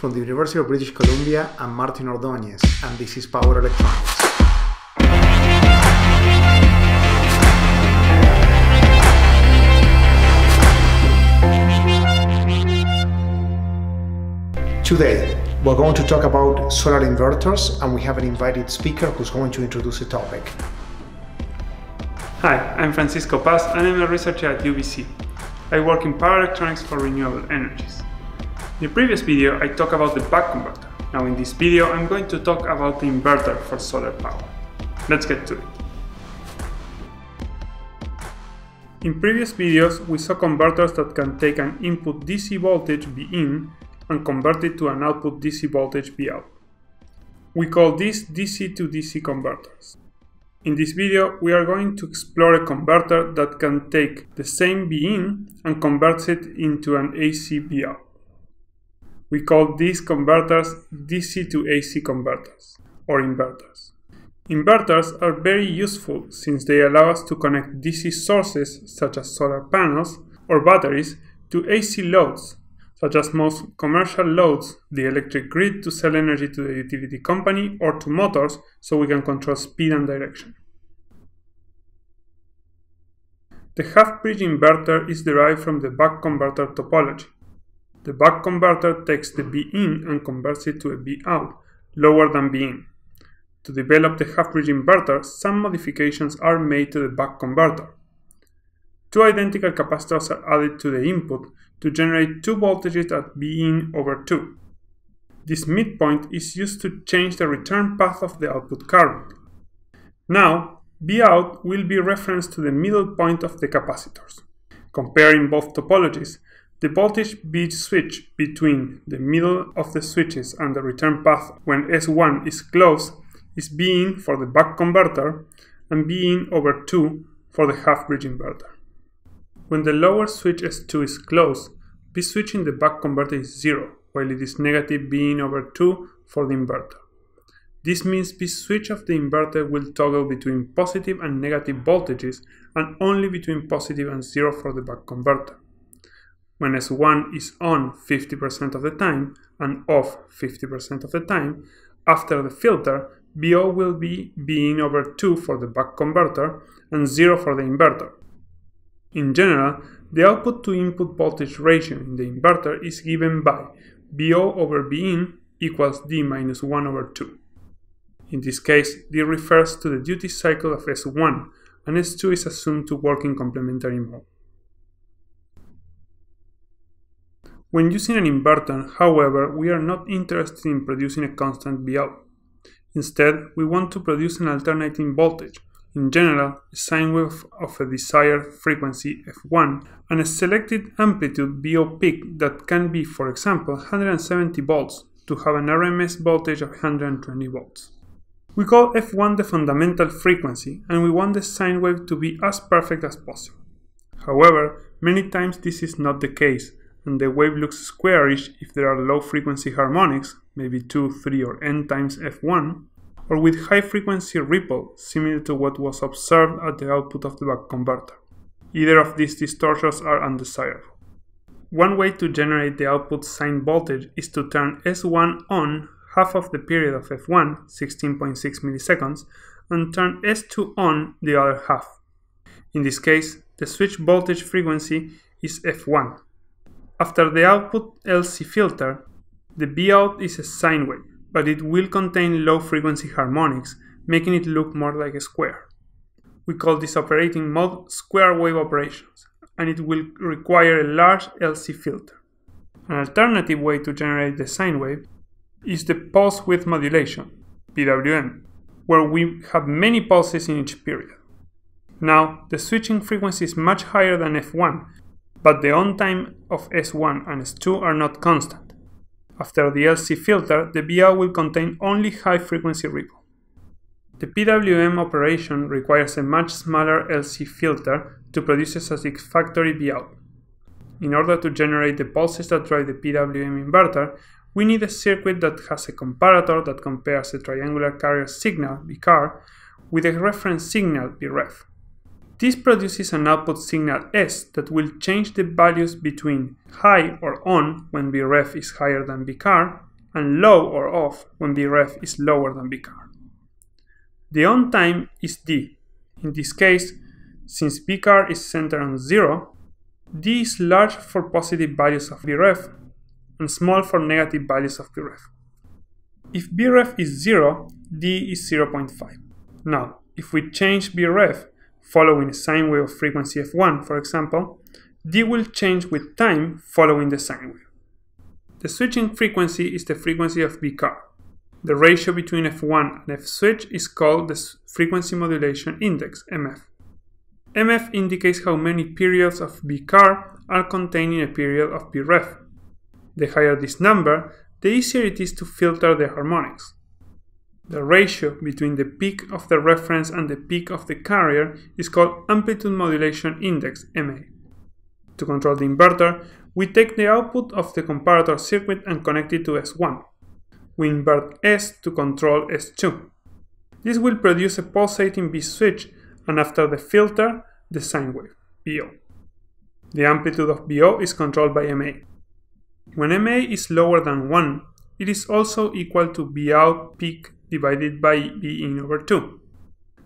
from the University of British Columbia, I'm Martin Ordóñez, and this is Power Electronics. Today, we're going to talk about solar inverters, and we have an invited speaker who's going to introduce the topic. Hi, I'm Francisco Paz, and I'm a researcher at UBC. I work in power electronics for renewable energies. In the previous video I talked about the buck converter. Now in this video I'm going to talk about the inverter for solar power. Let's get to it. In previous videos we saw converters that can take an input DC voltage in and convert it to an output DC voltage out. We call these DC to DC converters. In this video, we are going to explore a converter that can take the same in and converts it into an AC out. We call these converters DC to AC converters or inverters. Inverters are very useful since they allow us to connect DC sources such as solar panels or batteries to AC loads such as most commercial loads, the electric grid to sell energy to the utility company or to motors so we can control speed and direction. The half-bridge inverter is derived from the buck converter topology. The buck converter takes the V in and converts it to a V out, lower than V in. To develop the half-bridge inverter, some modifications are made to the buck converter. Two identical capacitors are added to the input to generate two voltages at V in over 2. This midpoint is used to change the return path of the output current. Now, V out will be referenced to the middle point of the capacitors. Comparing both topologies, the voltage bid switch between the middle of the switches and the return path when S1 is closed is being for the buck converter and being over 2 for the half-bridge inverter. When the lower switch S2 is closed, B switch in the buck converter is 0, while it is negative being over 2 for the inverter. This means the switch of the inverter will toggle between positive and negative voltages and only between positive and zero for the buck converter when S1 is on 50% of the time and off 50% of the time, after the filter, BO will be being over 2 for the buck converter and 0 for the inverter. In general, the output to input voltage ratio in the inverter is given by BO over Bin equals D minus 1 over 2. In this case, D refers to the duty cycle of S1, and S2 is assumed to work in complementary mode. When using an inverter, however, we are not interested in producing a constant VL. Instead, we want to produce an alternating voltage, in general, a sine wave of a desired frequency f1, and a selected amplitude VO peak that can be, for example, 170 volts to have an RMS voltage of 120 volts. We call f1 the fundamental frequency, and we want the sine wave to be as perfect as possible. However, many times this is not the case, and the wave looks squarish if there are low frequency harmonics, maybe 2, 3 or n times f1, or with high frequency ripple, similar to what was observed at the output of the buck converter. Either of these distortions are undesirable. One way to generate the output sine voltage is to turn S1 on half of the period of F1, 16.6 milliseconds, and turn S2 on the other half. In this case, the switch voltage frequency is F1, after the output LC filter, the Bout is a sine wave, but it will contain low frequency harmonics, making it look more like a square. We call this operating mode square wave operations, and it will require a large LC filter. An alternative way to generate the sine wave is the pulse width modulation, PWM, where we have many pulses in each period. Now, the switching frequency is much higher than F1, but the on time of S1 and S2 are not constant. After the LC filter, the BO will contain only high-frequency ripple. The PWM operation requires a much smaller LC filter to produce a satisfactory BO. In order to generate the pulses that drive the PWM inverter, we need a circuit that has a comparator that compares a triangular carrier signal, BCAR, with a reference signal, BREF. This produces an output signal S that will change the values between high or on when bref is higher than bcar and low or off when bref is lower than bcar. The on time is D. In this case, since bcar is centered on 0, D is large for positive values of bref and small for negative values of bref. If bref is 0, D is 0.5. Now, if we change bref following a sine wave of frequency f1, for example, d will change with time following the sine wave. The switching frequency is the frequency of b car. The ratio between f1 and f switch is called the frequency modulation index, mf. mf indicates how many periods of b car are contained in a period of b ref. The higher this number, the easier it is to filter the harmonics. The ratio between the peak of the reference and the peak of the carrier is called amplitude modulation index, MA. To control the inverter, we take the output of the comparator circuit and connect it to S1. We invert S to control S2. This will produce a pulsating B switch and after the filter, the sine wave, BO. The amplitude of BO is controlled by MA. When MA is lower than 1, it is also equal to Bout peak divided by in over 2.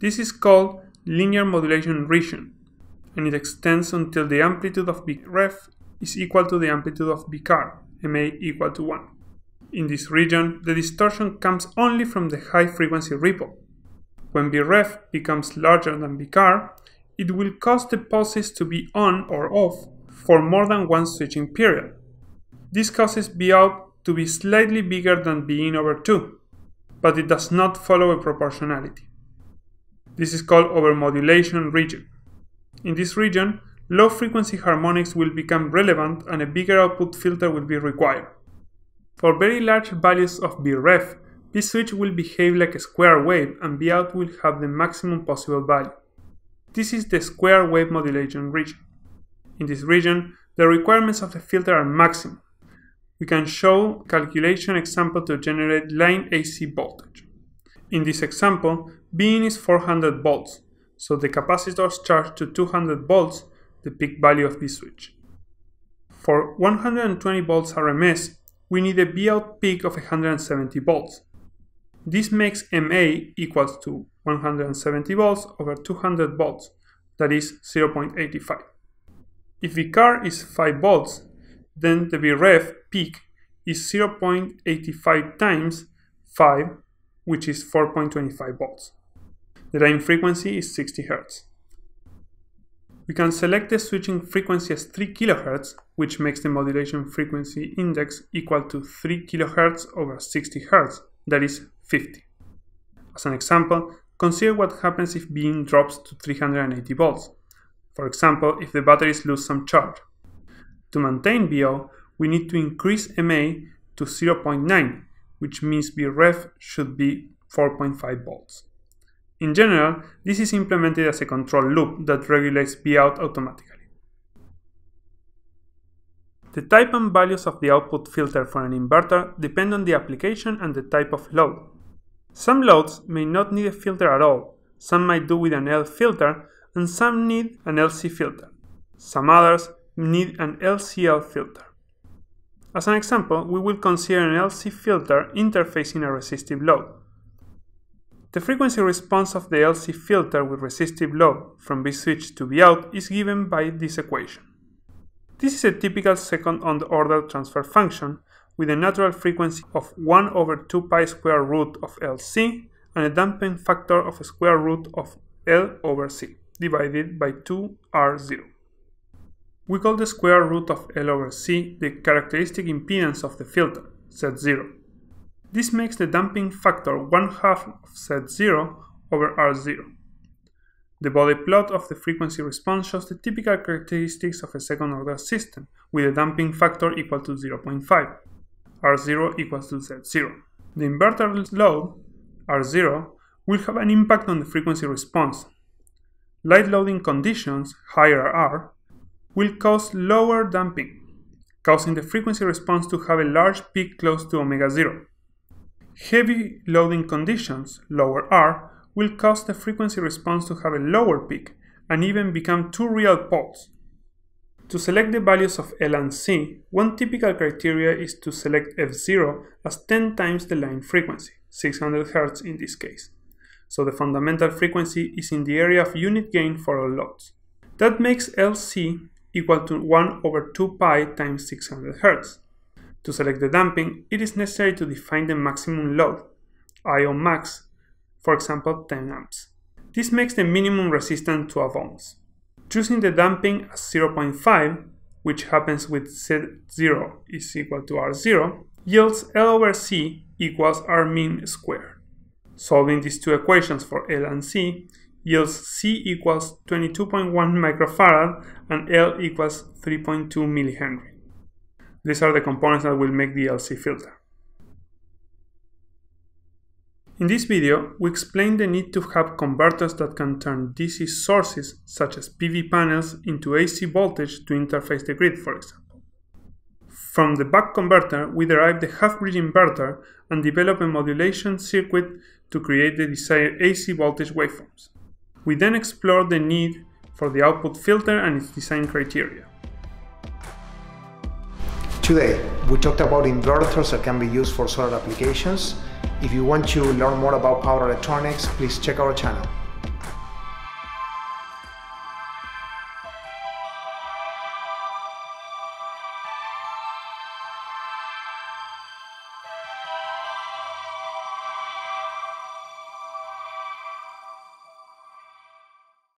This is called linear modulation region, and it extends until the amplitude of ref is equal to the amplitude of Bcar, Ma equal to 1. In this region, the distortion comes only from the high frequency ripple. When Bref becomes larger than Bcar, it will cause the pulses to be on or off for more than one switching period. This causes Bout to be slightly bigger than Bin over 2, but it does not follow a proportionality. This is called overmodulation region. In this region, low frequency harmonics will become relevant and a bigger output filter will be required. For very large values of Bref, B switch will behave like a square wave and Bout will have the maximum possible value. This is the square wave modulation region. In this region, the requirements of the filter are maximum we can show calculation example to generate line AC voltage. In this example, Vin is 400 volts, so the capacitor is charged to 200 volts, the peak value of B switch. For 120 volts RMS, we need a out peak of 170 volts. This makes MA equals to 170 volts over 200 volts, that is 0.85. If the car is 5 volts, then the Vref peak is 0.85 times 5, which is 4.25 volts. The line frequency is 60 Hz. We can select the switching frequency as 3 kHz, which makes the modulation frequency index equal to 3 kHz over 60 Hz, that is 50. As an example, consider what happens if beam drops to 380 volts. For example, if the batteries lose some charge. To maintain VO, we need to increase MA to 0.9, which means Bref should be 4.5 volts. In general, this is implemented as a control loop that regulates Vout automatically. The type and values of the output filter for an inverter depend on the application and the type of load. Some loads may not need a filter at all, some might do with an L filter, and some need an LC filter. Some others need an LCL filter. As an example, we will consider an LC filter interfacing a resistive load. The frequency response of the LC filter with resistive load from B switch to B out is given by this equation. This is a typical second order transfer function with a natural frequency of 1 over 2 pi square root of LC and a damping factor of a square root of L over C divided by 2R0. We call the square root of L over C the characteristic impedance of the filter, set 0. This makes the damping factor 1 half of set 0 over R0. The body plot of the frequency response shows the typical characteristics of a second order system, with a damping factor equal to 0.5, R0 equals to Z0. The inverter load, R0, will have an impact on the frequency response. Light loading conditions, higher R, will cause lower damping, causing the frequency response to have a large peak close to omega zero. Heavy loading conditions, lower R, will cause the frequency response to have a lower peak and even become two real poles. To select the values of L and C, one typical criteria is to select F0 as 10 times the line frequency, 600 Hz in this case. So the fundamental frequency is in the area of unit gain for all loads. That makes LC equal to 1 over 2 pi times 600 Hz. To select the damping, it is necessary to define the maximum load, IO max, for example 10 amps. This makes the minimum resistance 12 ohms. Choosing the damping as 0.5, which happens with Z0 is equal to R0, yields L over C equals R mean squared. Solving these two equations for L and C yields C equals 22.1 microfarad and L equals 3.2 millihenry. These are the components that will make the LC filter. In this video, we explain the need to have converters that can turn DC sources, such as PV panels, into AC voltage to interface the grid, for example. From the buck converter, we derive the half-bridge inverter and develop a modulation circuit to create the desired AC voltage waveforms. We then explore the need for the output filter and its design criteria. Today, we talked about inverters that can be used for solar applications. If you want to learn more about power electronics, please check our channel.